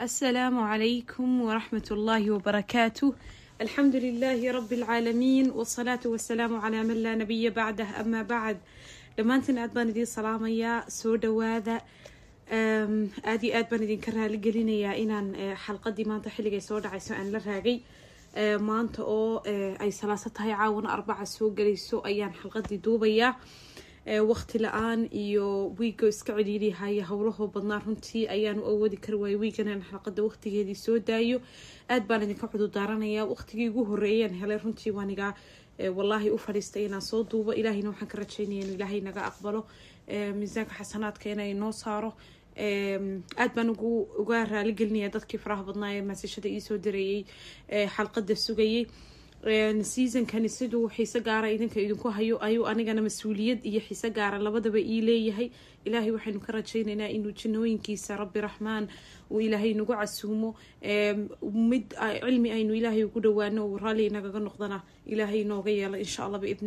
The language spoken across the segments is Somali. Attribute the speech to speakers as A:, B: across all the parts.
A: السلام عليكم ورحمة الله وبركاته الحمد لله رب العالمين والصلاة والسلام على من لا نبي بعده أما بعد لما أنتن أدبان دي سلام يا سودة واذا أدي أدبان دي كرها لقلين يا إنا أه، حلقة دي ما تحلق سودة عيسو أن لرهاقي أه، ما أنت أو أه، أي سلاسة هاي عاون أربعة سوق قلي سوء أيان حلقة دي دوبيا waqti la-aan iyo wiigo iska celiilihaya howlahoo badnaa runtii ayaanu awoodi kar waayay wiigan aan xalqada waqtigeedii soo daayo aad baan idinka cudurdaaranayaa waqtigii ugu horeeyaan helay runtii waaniga walaahi u fadhiistay inaan soo duubo ilaahayna waxaan ka rajaynaya inuu ilaahay naga aqbalo miisaanka xasanaadka inay noo saaro aad baan uga raaligelinaya dadkii faraha badnaa ee maasishada iisoo dirayay xalqada sugayay seasonkani siduu xiise gaara idinka idinku hayo ayuu anigana mas-uuliyad iyo xiise gaara labadaba ii leeyahay ilaahay waxaynu ka rajaynaynaa inuu jinooyinkiisa rabbi raxmaan uu ilaahay nagu casuumo mid cilmi aynu ilaahay ugu dhawaano uu raalli nagaga noqdana ilaahay nooga yeelo insha allah biidn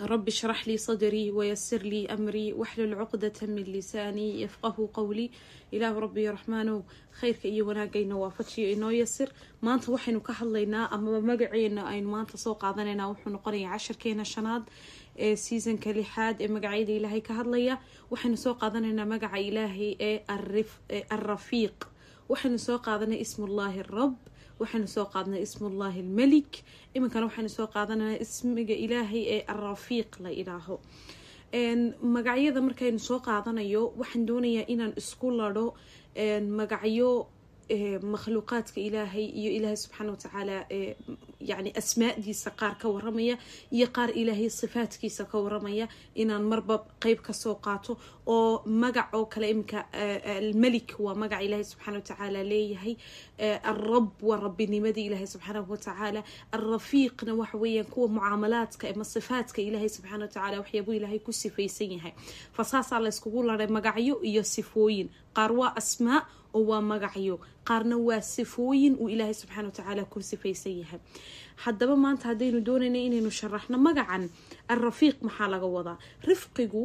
A: رب اشرح لي صدري ويسر لي أمري واحلل عقدة من لساني يفقه قولي إله ربي رحمانه khayrka iyo wanaagayna waafajiyo inoo yasir maanta waxaynu ka hadlaynaa amaba magaceena aynu maanta soo qaadanaynaa wuxuu noqonayaa casharkeena shanaad ee seasonka lixaad ee magacyada ilaahay ka hadlaya waxaynu soo qaadanaynaa magaca ilaahay ee arafiiq waxaynu soo qaadanay ismullaahi rab waxaanu soo qaadnay ismullaahi almelik iminkana waxaanu soo qaadananaa ismiga ilaahay ee arafiiq la idhaaho magacyada markaynu soo qaadanayo waxaan doonayaa inaan isku ladho magacyo makhluuqaadka ilaahay iyo ilaahay subxaana watacaala yani asmaadiisa qaar ka waramaya iyo qaar ilaahay sifaatkiisa ka waramaya inaan marba qeyb kasoo qaato oo magac oo kale iminka almelik waa magac ilaahay subxaana watacaala leeyahay arab waa rabbinimadii ilaahay subxaanahu watacaala arafiiqna waxa weeyaan kuwa mucaamalaadka ama sifaadka ilaahay subxaana watacaala waxyaabuu ilaahay ku sifaysan yahay fasaasaa layskugu laday magacyo iyo sifooyin qaar waa asmaa oo waa magacyo qaarna waa sifooyin uu ilaahay subxana watacaala ku sifaysan yahay haddaba maanta haddaynu doonayna inaynu sharaxno magacan alrafiiq maxaa laga wadaa rifqigu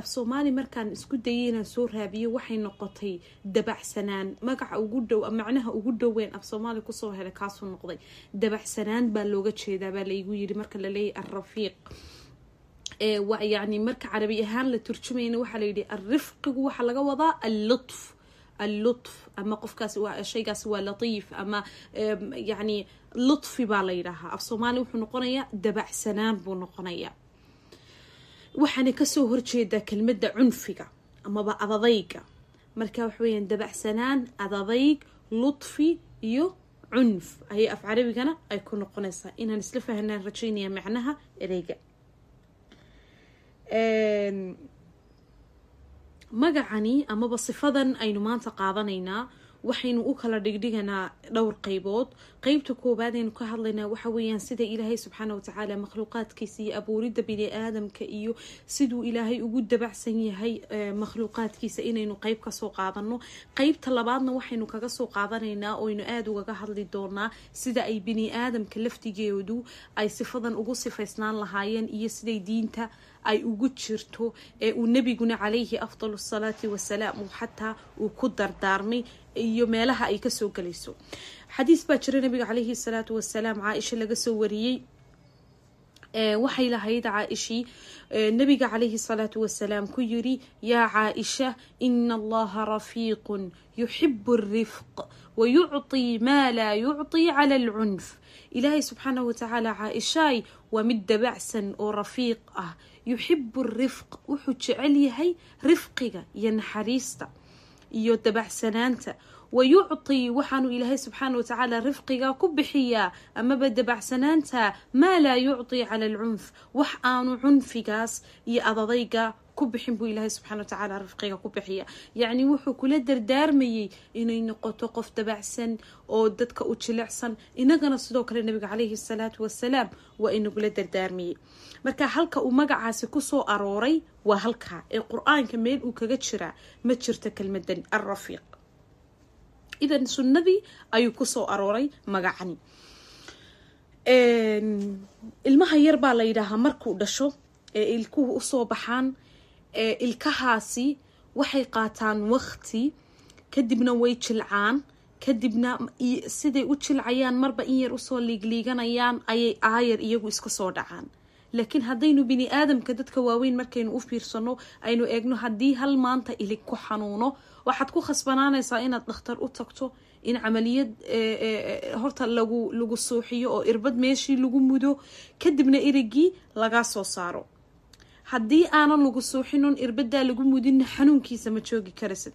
A: af soomaali markaan isku dayay inaan soo raabiyo waxay noqotay dabacsanaan magaca ugu dhow macnaha ugu dhoween af soomaali kusoo helay kaasuu noqday dabacsanaan baa looga jeedaa baa laygu yiri marka laleeyahay alrafiiq yani marka carabi ahaan la turjumayna waxaa layidhi alrifqigu waxaa laga wadaa allitf allutf ama qofkaas shaygaas waa latiif ama yani lutfi baa la yidhaahaa af soomaali wuxuu noqonayaa dabacsanaan buu noqonayaa waxaana kasoo horjeedaa kelmadda cunfiga amaba adadayga marka waxa weeyaan dabacsanaan adadayg lutfi iyo cunf ayay af carabigana ay ku noqonaysaa inaan isla fahanaan rajaynaya macnaha ereyga magacani amaba sifadan aynu maanta qaadanaynaa waxaynu u kala dhigdhiganaa dhowr qaybood qaybta koowaad aynu ka hadlaynaa waxa weeyaan sida ilaahay subxaana watacaala makhluuqaadkiisa iyo abuuridda bini aadamka iyo siduu ilaahay ugu dabacsan yahay eh, makhluuqaadkiisa inaynu qeyb kasoo qaadano qeybta labaadna waxaynu kaga soo qaadanaynaa oynu aada ugaga hadli doonaa sida ay bini aadamka laftigeedu ay sifadan ugu sifaysnaan lahaayeen iyo siday diinta ay ugu jirto ee uu nebiguna calayhi afdal salaati wasalaam uu xataa uu ku dardaarmay iyo meelaha ay kasoo galayso xadiis baa jira nabiga calayhi salaatu wasalaam caaisha laga soo wariyey waxay lahayd caaishii nabiga calayhi salaatu wasalaam ku yiri yaa caaisha ina allaha rafiiqun yuxibu alrifq wayucطii maa laa yucطii cala alcunf ilaahay subxaanah watacaala caaishaay waa mid dabacsan oo rafiiq ah yuxibu rifq wuxuu jecel yahay rifqiga iyo naxariista iyo dabacsanaanta wa wayucطii waxaanu ilaahay subxaana watacaala rifqiga ku bixiyaa amaba dabacsanaanta maa laa yucطii cala alcunf wax aanu cunfigaas iyo adadayga ku bixin buu ilaahay subxana wa tacaala ku bixiya yacni wuxuu kula dardaarmayey inay noqoto qof dabacsan oo dadka u jilicsan inagana sidoo kale nabiga caleyhi salaatu wasalaam waa inagula dardaarmayey marka halka uu magacaasi kusoo arooray waa halkaa ee qur-aanka meel uu kaga jiraa ma jirto kelmadan alrafiiq idan sunnadii ayuu kusoo arooray magacani ilmaha yar baa la yidhaahaa markuu dhasho ee ilkuhu usoo baxaan ilkahaasi waxay qaataan waqti kadibna way jilcaan kadibna siday u jilcayaan marba in yar usoo liigliiganayaan ayay aayar iyagu iska soo dhacaan laakiin haddaynu bini aadamka dadka waaweyn markaynu u fiirsano aynu eegno haddii hal maanta ilig ku xanuuno waxaad ku khasbanaanaysaa inaad dhakhtar u tagto in camaliyad horta lagu lagu suuxiyo oo irbad meeshii lagu mudo kadibna erigii lagaa soo saaro haddii aanan lagu suuxinun irbadaa lagu mudinna xanuunkiisa ma joogi karasid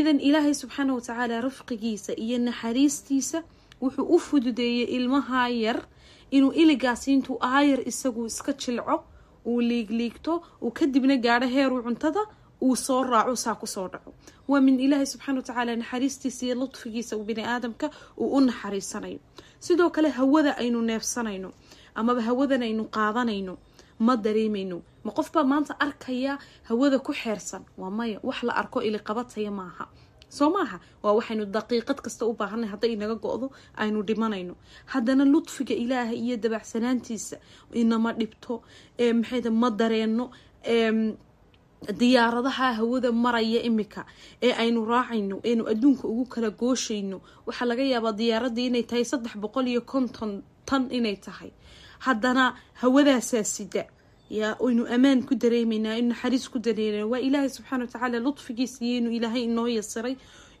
A: idan ilaahay subxaana watacaala rafqigiisa iyo naxariistiisa wuxuu u fududeeyey ilmaha yar inuu iligaasi intuu aayar isagu iska jilco uu liigliigto uu kadibna gaadho heeruu cuntada uu soo raaco saa kusoo dhaco waa min ilaahay subxana watacaala naxariistiisa iyo ludfigiisa uu bini aadamka uu u naxariisanayo sidoo kale hawada aynu neefsanayno amaba hawadan aynu qaadanayno ma dareemayno ma qofbaa maanta arkaya hawada ku xeersan waa maya wax la arko ili qabataya maaha soo maaha waa waxaynu daqiiqad kasta u baahanay hadday inaga go-do aynu dhimanayno haddana ludfiga ilaaha iyo dabacsanaantiisa inama dhibto maxay ma dareenno diyaaradaha hawada maraya imika ee aynu raacayno eenu adduunka ugu kala gooshayno waxaa laga yaabaa diyaaradii inay tahay saddex boqol iyo konton tan inay tahay haddana hawadaasaa sida yaa aynu ammaan ku dareemaynaa aynu naxariis ku dareemenaa waa ilaahay subxaana wa tacaala ludfigiisa iyo ilaahay inoo yasiray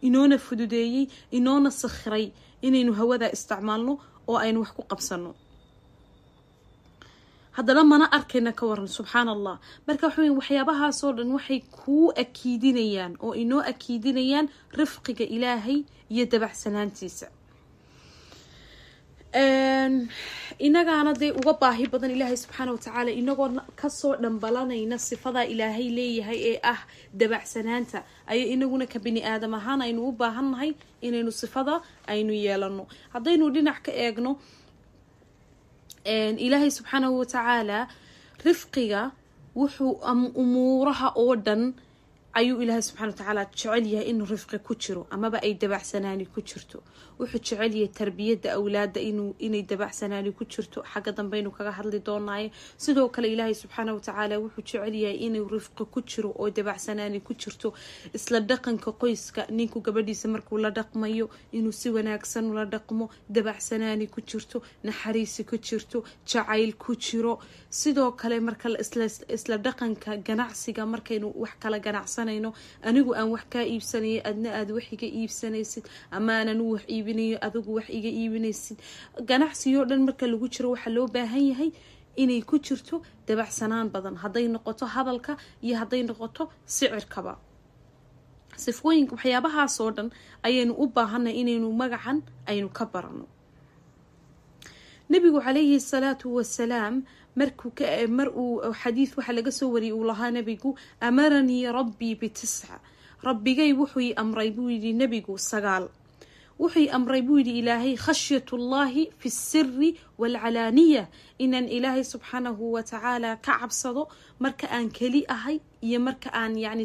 A: inoona fududeeyey inoona sakhiray inaynu hawadaa isticmaalno oo aynu wax ku qabsano haddana mana arkayna ka waran subxaana allah marka waxa waxyaabahaasoo dhan waxay kuu akiidinayaan oo inoo akiidinayaan rifqiga ilaahay iyo dabacsanaantiisa inagaana dee uga baahi badan ilaahay subxaana watacaala inagoo kasoo dhambalanayna sifadaa ilaahay leeyahay ee ah dabacsanaanta ayo inaguna ka bini aadam ahaan aynu u baahannahay inaynu sifada aynu yeelano haddaynu dhinac ka eegno ilaahay subxaanahu watacaala rifqiga wuxuu umuuraha oo dhan ayuu ilaahay subxana watacaala jecel yahay inuu rifqi ku jiro amaba ay dabacsanaani ku jirto wuxuu jecel yahay tarbiyada awlaada inay dabacsanaani ku jirto xagga dambeaynu kaga hadli doonaaye sidoo kale ilaahay subxaana watacaala wuxuu jecel yahay inuu rifqi ku jiro oo dabacsanaani ku jirto isla dhaqanka qoyska ninku gabadhiisa markuu la dhaqmayo inuu si wanaagsan ula dhaqmo dabacsanaani ku jirto naxariisi ku jirto jacayl ku jiro sidoo kale marka isla dhaqanka ganacsiga markaynu wax kala ganacsanayno anigu aan wax kaa iibsanayo adna aad wax iga iibsanaysid ama aanan wax iibinayo adigu wax iga iibinaysid ganacsiyo dhan marka lagu jiro waxaa loo baahan yahay inay ku jirto dabacsanaan badan hadday noqoto hadalka iyo hadday noqoto sicirkaba sifooyin waxyaabahaasoo dhan ayaynu u baahanay inaynu magacan aynu ka barano nabigu calayhi salaatu wasalaam marmar eh, uu eh, xadiid waxa laga soo wariyay uu lahaa nabigu amaranii rabbii bitisca rabbigay wuxuu amray buu yidhi nebigu sagaal wuxuu i amray buu yidhi ilaahay khashyatullaahi fi siri waalcalaaniya inaan ilaahay subxaanahu watacaala ka cabsado marka aan keli ahay iyo marka aan yani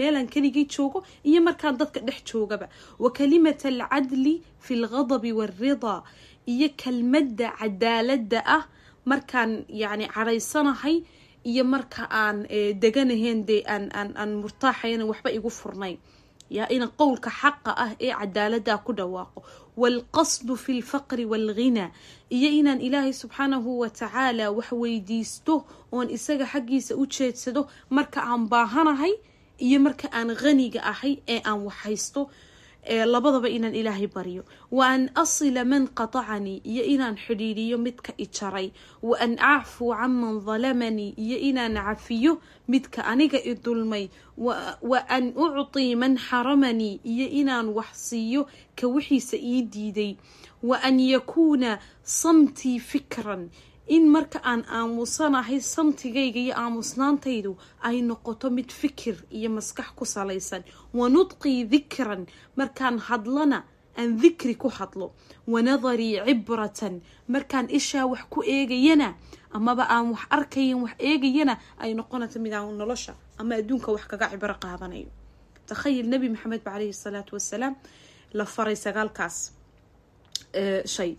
A: meelaan keligay joogo iyo markaan dadka dhex joogaba wa kalimat alcadli fi lgadabi waalridaa iyo kelmadda cadaaladda ah markaan yani cadhaysanahay iyo marka aan eh, deganahayn dee aan aan murtaaxayna waxba igu furnayn yaa ina qowlka xaqa ah ee cadaaladaa ku dhawaaqo waalqasdu fi lfaqri waalghinaa iyo inaan ilaahay subxaanahu watacaala wax weydiisto oon isaga xaggiisa u jeedsado marka aan baahanahay iyo marka aan qaniga ahay ee aan wax haysto labadaba inaan ilaahay baryo wa an asila man qatacanii iyo inaan xidhiidhiyo midka ijaray jaray wa an acfuu canman dalamanii iyo inaan cafiyo midka aniga i dulmay wa an ucطii man xaramanii iyo inaan wax siiyo ka wixiisa ii diiday wa an yakuuna samtii fikran in marka aan aamusanahay samtigayga iyo aamusnaantaydu ay noqoto mid fikir iyo maskax ku salaysan wanudqii dikran markaan hadlana aan dikri ku hadlo wanadarii cibratan markaan ishaa wax ku eegayana amaba aan wax arkayan wax eegayana ay noqonato midaan nolosha ama adduunka wax kaga cibro qaadanayo takhayil nabi maxamed ba caleyhi salaatu wasalaam la faray sagaalkaas shay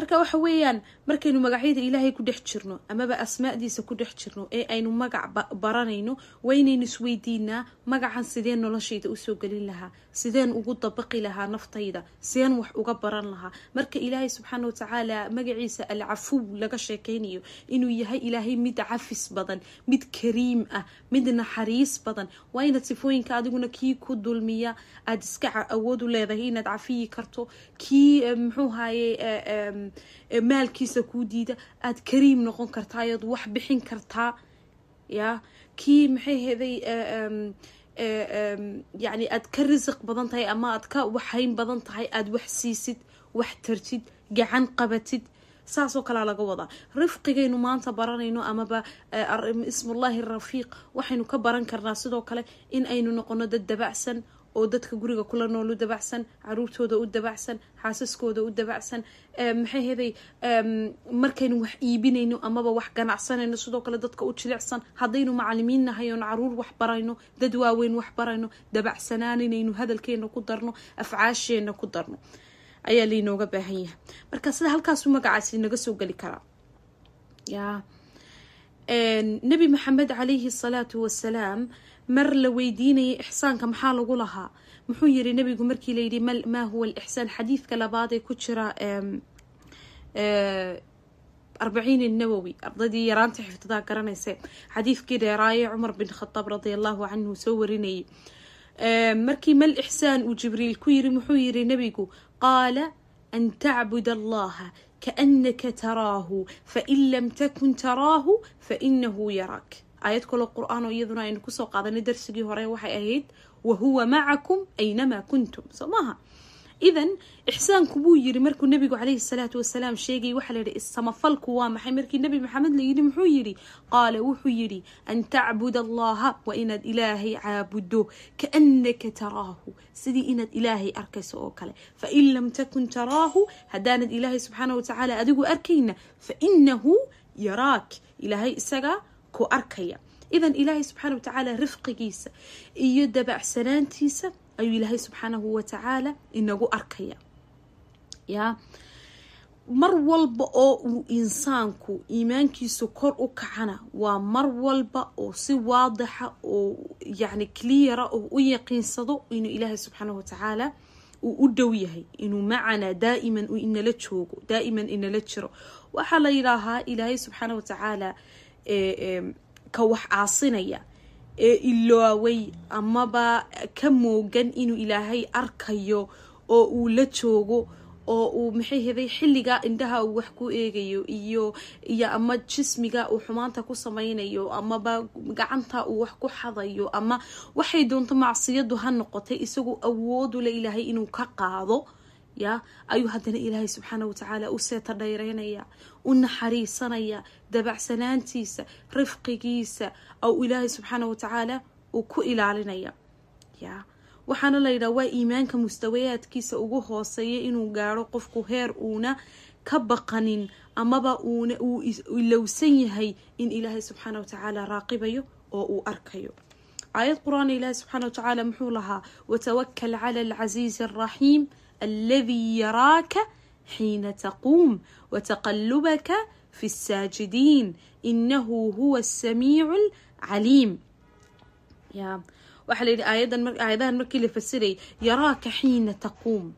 A: marka waxa weeyaan markaynu magacyada ilaahay ku dhex jirno amaba asmaadiisa ku dhex jirno ee aynu magac baranayno waynaynu isweydiinaa magacan sideen noloshayda usoo gelin lahaa sideen ugu dabaqi lahaa naftayda sideen wax uga baran lahaa marka ilaahay subxaana watacaala magaciisa alcafuw laga sheekaynayo inuu yahay ilaahay mid cafis badan mid kariim ah mid naxariis badan waa inaad sifooyinka adiguna kii ku dulmiya aada iska awoodu leedahay inaad cafiyi karto kii eh, muxuu haye eh, maalkiisa kuu diida aad kariim noqon kartaa ayaad wax bixin kartaa ya kii maxay heday yani aad ka risiq badan tahay ama aad ka waxhayn badan tahay aada wax siisid wax tartid gacan qabatid saasoo kalea laga wadaa rifqigaynu maanta baranayno amaba ismullaahi rafiiq waxaynu ka baran karnaa sidoo kale in aynu noqono dad dabacsan oo dadka guriga kula nool u dabacsan caruurtooda u dabacsan xaasaskooda u dabacsan eh, maxay heday eh, markaynu wax iibinayno amaba wax ganacsanayno sidoo kale dadka u jilicsan haddaynu macalimiin nahay caruur wax barayno dad waaweyn wax barayno dabacsanaaninaynu hadalkeena ku darno afcaasheena ku darno ayaa laynooga baahan yahay marka sida halkaasu magacaasi naga soo geli karaa ya eh, nebi maxamed calayhi salaatu wasalaam mar la weydiinayay ixsaanka maxaa lagu lahaa muxuu yiri nabigu markii layidhi maa huwa alixsaan xadiidka labaadee ku jira eh, arbaciin nawowi ardadii yaraanta xifdidaa garanayse xadiidkii dheeraaye cumar bin khadaab radi allaahu canhu soo warinayay markii mal ixsaan uu jibriil ku yiri muxuu yiri nabigu qaala an tacbud allaha kaanaka taraahu fain lam takun taraahu fainahu yaraak aayad kaloo qur-aan oo iyaduna aynu kusoo qaadanay darsigii hore waxay ahayd wa huwa macakum aynamaa kuntum soo maaha idan ixsaanku buu yiri markuu nebigu calayhi salaatu wasalaam sheegay waxaa la yidhi samafalku waa maxay markii nebi maxamed la yidhi muxuu yidhi qaala wuxuu yidhi an tacbud allaha waa inaad ilaahay caabudo kaanaka taraahu sidii inaad ilaahay arkayso oo kale fa in lam takun taraahu haddaanad ilaahay subxaana watacaala adigu arkayna fa fainahu yaraak ilaahay isaga ku arkaya idan ilaahay subxaana watacaala rifqigiisa iyo dabacsanaantiisa ayuu ilaahay subxaanahu watacaala inagu arkaya ya mar walba oo uu insaanku iimaankiisu kor u kacana waa mar walba oo si waadixa oo yani cleara oo u yaqiinsado inuu ilaahay subxaanahu watacaala uu u dhow yahay inuu macanaa daa'iman inala joogo daa'iman inala jiro waxaa la yidhaahaa ilaahay subxaana watacaala ka wax aasinaya ee iloaway amaba ka moogan inuu ilaahay arkayo oo uu la joogo oo uu maxay heday xilliga indhaha uu wax ku eegayo iyo iyo ama jismiga uu xumaanta ku samaynayo amaba gacanta uu wax ku xadayo ama waxay doonto macsiyadu ha noqotay isagu awoodula ilaahay inuu ka qaado ya ayuu haddana ilaahay subxaana watacaala u seeta dhayreynaya u naxariisanaya dabacsanaantiisa rifqigiisa ou ilaahay subxaana watacaala uu ku ilaalinaya ya waxaana la yidhaha waa iimaanka mustawayaadkiisa ugu hooseeya inuu gaaro qofku heer uuna ka baqanin amaba uuna uu ilowsan yahay in ilaahay subxaana watacaala raaqibayo oo uu arkayo aayad qur-aan ilaahay subxaana watacaala muxuu lahaa watawakal cala alcasiizi alraxiim الذي يراك حين تقوم وتقلبك في الساجدين إنه هو السميع العليم يا وحلي آيادا آيادان مركي لفسري يراك حين تقوم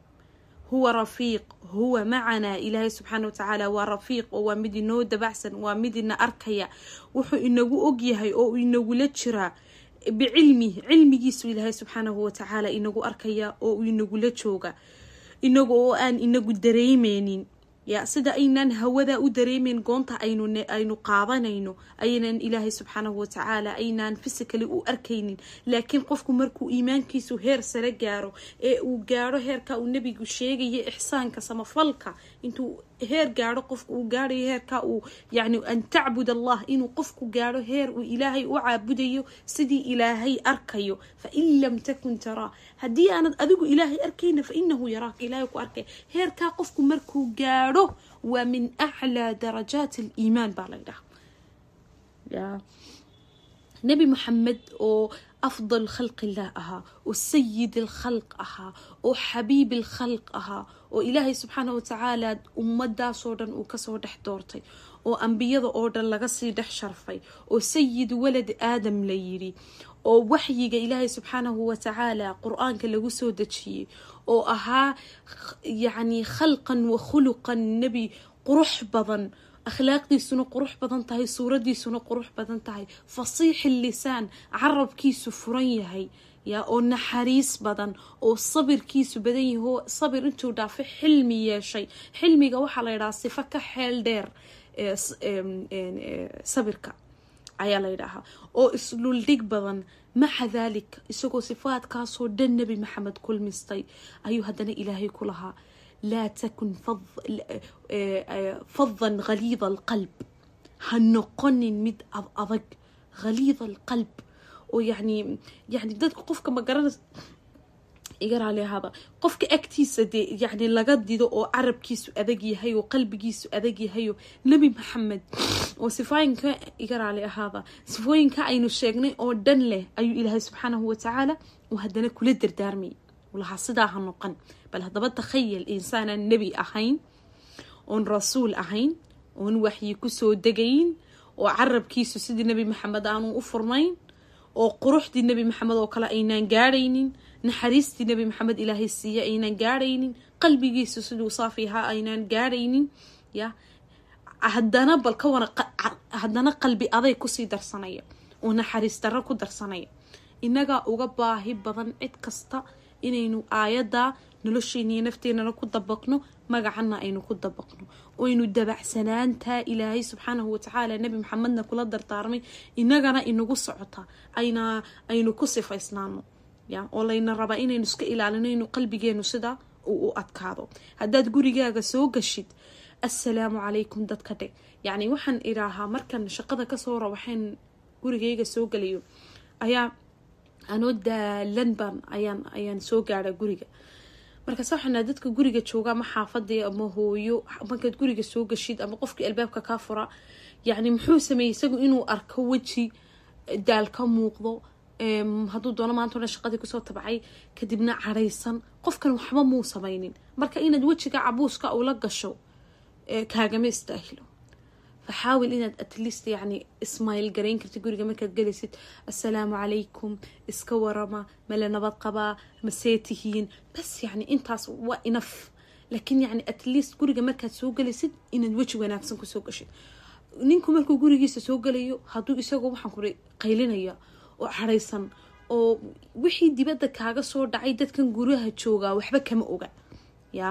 A: هو رفيق هو معنا إلهي سبحانه وتعالى ورفيق ومدي نود بعسن ومدي أركيا وحو إنه أجيهي أو إنه لتشرا بعلمه علمي يسوي إلهي سبحانه وتعالى إنه أركيا أو إنه لتشوغا inaga oo aan inagu dareemaynin yaa sida aynaan hawada u dareemeyn goonta aynuaynu qaadanayno aynan ilaahay subxaanahu watacaala aynaan fisicali u arkaynin laakiin qofku markuu iimaankiisu heer sare gaaro ee uu gaaro heerka uu nebigu sheegayo ixsaanka samafalka intuu heer gaaro qofka uu gaadhayo heerka uu yani an tacbud allah inuu qofku gaaro heer uu ilaahay u caabudayo sidii ilaahay arkayo fain lam takun taraa haddii aanad adigu ilaahay arkayna fa fainahu yaraak ilaahay ku arkay heerkaa qofku markuu gaaro waa min aclaa darajaat aliimaan baa la ydhaha nabi maxamed oo أفضل خلق الله أها وسيد الخلق أها وحبيب الخلق أها وإلهي سبحانه وتعالى أمداas oo dhan uu kasoo dhex doortay oo ambiyada oo dhan laga sii dhex sharfay oo sayid walad aadam la yidhi oo waxyiga ilaahay subxaanahu watacaala qur-aanka lagu soo dejiyey oo ahaa yacni khalqan wa khuluqan nebi qurux badan akhlaaqdiisuna qurux badan tahay suuradiisuna qurux badan tahay fasiixi lisaan carabkiisu furan yahay yaa oo naxariis badan oo sabirkiisu badan yahi sabir intuu dhaafay xilmi yeeshay xilmiga waxaa laydhaha ydhahaa sifo ka xeel dheer e, sabirka ayaa laydhaha oo isdhuldhig badan maca daalik isagoo sifaadkaasoo dhan nebi maxamed kulmistay ayuu haddana ilaahay ku lahaa لا تكن فظ فظا غليظ القلب hannoqonin mid ad adag khaliida alqalb oo yani yani dadka qofka ma garanaysa igaraale ahaaba qofka agtiisa dee yani laga dido oo carabkiisu adag yahay oo qalbigiisu adag yahay oo nebi maxamed oo sifooyinka igaraale ahaaba sifooyinka aynu sheegnay oo dhan leh ayuu ilaahay subxaanahu watacaala oo haddana kula dardaarmay lahaa sidaa ha noqon bal haddaba takhayal insaanaan nebi ahayn oon rasuul ahayn oon waxyi kusoo degayn oo carabkiisu sidii nebi maxamed aanuu u furmayn oo quruxdii nebi maxamed oo kale aynaan gaadaynin naxariistii nebi maxamed ilaahay siiya aynaan gaadhaynin qalbigiisu siduu saafi ahaa aynaan gaadhaynin ya haddana bal ka wana haddana qalbi aday kusii darsanaya oo naxariis darro ku darsanaya innagaa uga baahi badan cid kasta inaynu aayadda nolosheeniyo nafteenana ku dabaqno magacana aynu ku dabaqno oynu dabacsanaantaa ilaahay subxaanahu watacaala nebi maxamedna kula dardaarmay inagana inagu socota ayna aynu ku sifaysnaano ya oo layna rabaa inaynu iska ilaalino inuu qalbigeenu sida uu u adkaado haddaad gurigaaga soo gashid assalaamu calaykum dadka dhe yacni waxaan idhaahaa markan shaqada kasoo wara gurigayga soo galayo ayaa anoo daalan baan ayaan ayaan soo gaadhaa guriga markaase sawxana dadka guriga jooga ama xaafadii ama hooyo markaad guriga soo gashid ama qofkii albaabka kaa fura yacni muxuu sameeyey isagu inuu arko weji eh, daal ka muuqdo hadduu doono maanta odhan shaqadii kusoo tabacay kadibna cadhaysan qofkan waxba muu samaynin marka inaad wejiga cabuuska ula gasho eh, kaagama istaahilo فحاول inaad atleast يعني smile garayn karti guriga markaad galaysid asalaamu calaykum iska warama male nabad qabaa masee tihiin bas yani intaas waa enough laakiin yani atleast guriga markaad soo galaysid inaad weji wanaagsan kusoo gashid ninku markuu gurigiisa soo galayo hadduu isagoo waxaan kura qaylinaya oo cadhaysan oo wixii dibadda kaaga soo dhacay dadkan guryaha joogaa waxba kama oga ya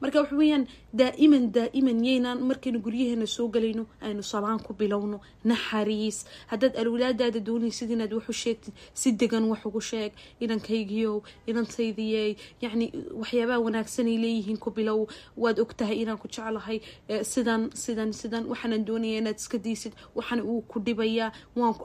A: marka wax weeyaan daa'iman daa'iman yeynaan markaynu guryaheena soo galayno aynu sabaan ku bilowno naxariis haddaad alwlaadaada doonaysid inaad waxu sheegtid si degan wax ugu sheeg inankaygiyow inantaydiyey yacni waxyaabaha wanaagsan leeyihiin ku bilow waad ogtahay inaan ku jeclahay sidan sidan sidan waxaanaan doonaya inaad iska diisid waxaan uu ku dhibayaa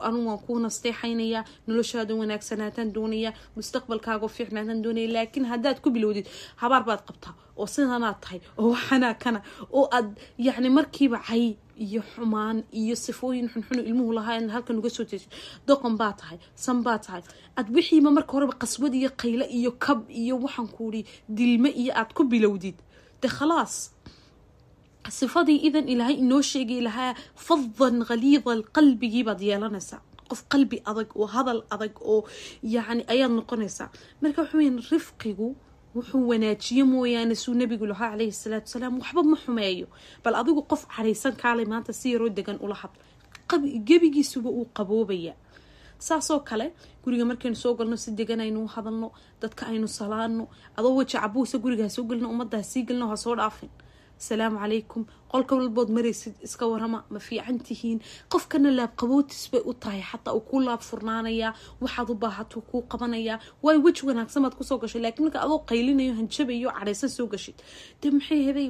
A: anu waan ku nasteexaynayaa noloshaada wanaagsanaataan doonaya mustaqbalkaago fiicnaataan doonaya laakiin haddaad ku bilowdid habaar baad qabtaa oo sidanaa tahay oo waxanaa kana oo aad yacni markiiba cay iyo xumaan iyo sifooyin xunxun ilmuhu lahaa halkan uga soo jeesid doqon baa tahay san baa tahay aad wixiiba marka horeba qaswad iyo qaylo iyo kab iyo waxaan kuuhi dilme iyo aad ku bilowdid de khalaas sifadii idan ilaahay inoo sheegay lahaa fadan khaliida qalbigii baad yeelanaysaa qof qalbi adag oo hadal adag oo yacni ayaad noqonaysaa marka waxaa weyan rifqigu wuxuu wanaajiyo mooyaane suu nabigu lahaa caleyhi salaatu wasalaam waxba ma xumeeyo bal adigu qof cadhaysan kaalay maanta si yaroo degan ula hadl gebigiisuba uu qaboobaya saasoo kale guriga markaynu soo galno si degan aynu u hadalno dadka aynu salaano adoo waja cabuusa guriga soo gelino ummadda hasii gelino hasoo dhaafin asalaamu calaykum qolka walbood maraysid iska warama ma fiican tihiin qofkana laabqabootis bay u tahay xataa uu kuu laab furnaanayaa waxaad u baahatuu kuu qabanayaa waayo weji wanaagsanbaad kusoo gashay laakiin marka adoo qaylinayo hanjabayo cadhaysan soo gashid de maxay heday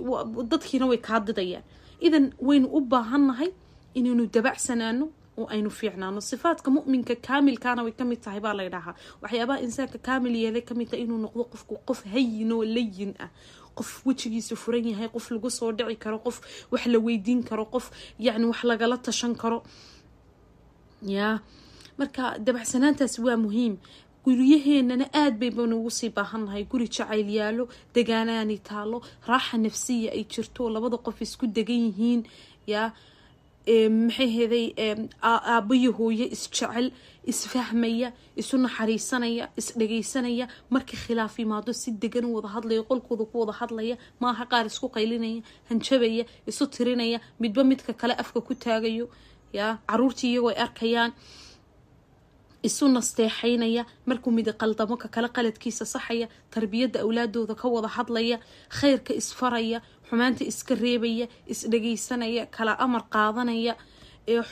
A: dadkiina way kaa didayaan idan waynu u baahannahay inaynu dabacsanaano oo aynu fiicnaano sifaadka muminka kaamilkaana way kamid tahay baa laydhahaa waxyaabaha insaanka kaamil yeelay kamid tahay inuu noqdo qofku qof hayin oo layin ah qof wejigiisa furan yahay qof lagu soo dhici karo qof wax la weydiin karo qof yacni wax lagala tashan karo yaa marka dabacsanaantaasi waa muhiim guryaheenana aad bay baan ugu sii baahannahay guri jacayl yaalo dagaanaani taalo raaxa nafsiya ay jirto labada qof isku degan yihiin yaa maxay heday aabbayo hooyo isjecel isfahmaya isu naxariisanaya isdhagaysanaya marka khilaaf yimaado si degan wada hadlaya qolkooda ku wada hadlaya maaha qaar isku qaylinaya hanjabaya isu tirinaya midba midka kale afka ku taagayo ya caruurtii iyagoo ay arkayaan isu nasteexaynaya markuu midi qaldamo ka kale qaladkiisa saxaya tarbiyadda awlaadooda ka wada hadlaya khayrka isfaraya xumaanta iska reebaya isdhagaysanaya kala amar qaadanaya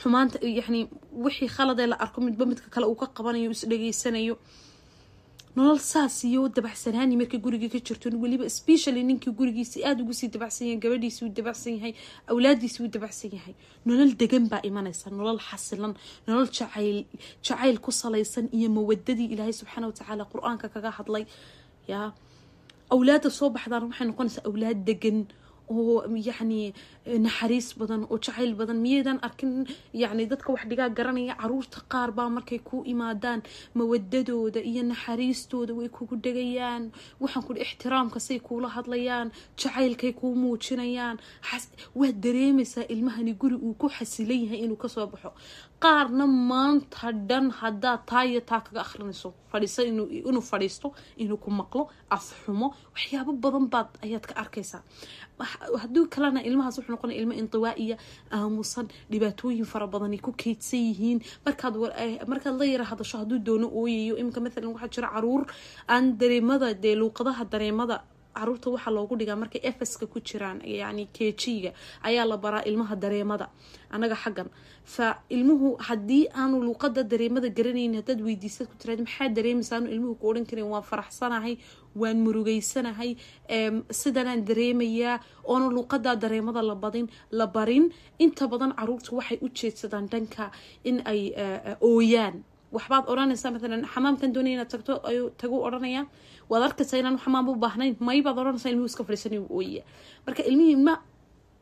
A: xumaanta yani wixii khaladee la arko midba midka kale uu ka qabanayo isdhegaysanayo nolol saas iyo dabacsanaan markay guriga ka jirto weliba especially ninkii gurigiisi aada ugu sii dabacsan yahay gabadhiisi wuu dabacsan yahay awlaadiisi wuu dabacsan yahay nolol degan baa imanaysa nolol xasilan nolol jacayl jacayl ku salaysan iyo mawadadii ilaahay subxaana watacaala qur-aanka kaga hadlay yaa awlaada soo baxdaan waxay noqonaysaa awlaad degan oo yacni naxariis badan oo jacayl badan miyaydan arkin yacni dadka wax dhigaa garanaya caruurta qaar baa markay ku imaadaan mawadadooda iyo naxariistooda way kugu dhegayaan waxaan kudhi ixtiraamka say kuula hadlayaan jacaylkay kuu muujinayaan waad dareemaysaa ilmahani guri uu ku xasilan yahay inuu kasoo baxo qaarna maanta dhan haddaad taa iyo taa kaga akhrinayso fadhiisa inuu fadhiisto inuu ku maqlo afxumo waxyaabo badan baad ayaad ka arkaysaa hadduu kalena ilmahaas wuxuu noqona ilmo indiwaa'iya aamusan dhibaatooyin fara badan ku keydsan yihiin markaad eh, la yarahadasho haduu doono ooyayo iminka maalan waxaa jira caruur aan dareemada dee luuqadaha dareemada caruurta waxaa loogu dhigaa markay efeska ku jiraan yani kejiga ayaa la baraa ilmaha dareemada anaga xaggan fa ilmuhu haddii aanu luuqada dareemada garanayn haddaad weydiisad ku tiraad maxaa dareemaysa aanu ilmuhu ku odhan karin waa faraxsanahay waan murugeysanahay sidanaan dareemayaa oona luuqadaa dareemada la badin la barin inta badan caruurta waxay u jeedsadaan dhanka in ay e, e, ooyaan waxbaad odhanaysaa maalan xamaamkan doonaya inaad tagto ayuu tagu odhanaya waad arkaysaa inaanu xamaam u baahnayn maybaad odhanaysaa ilmuhu iska u ooyaya marka ilmihii ma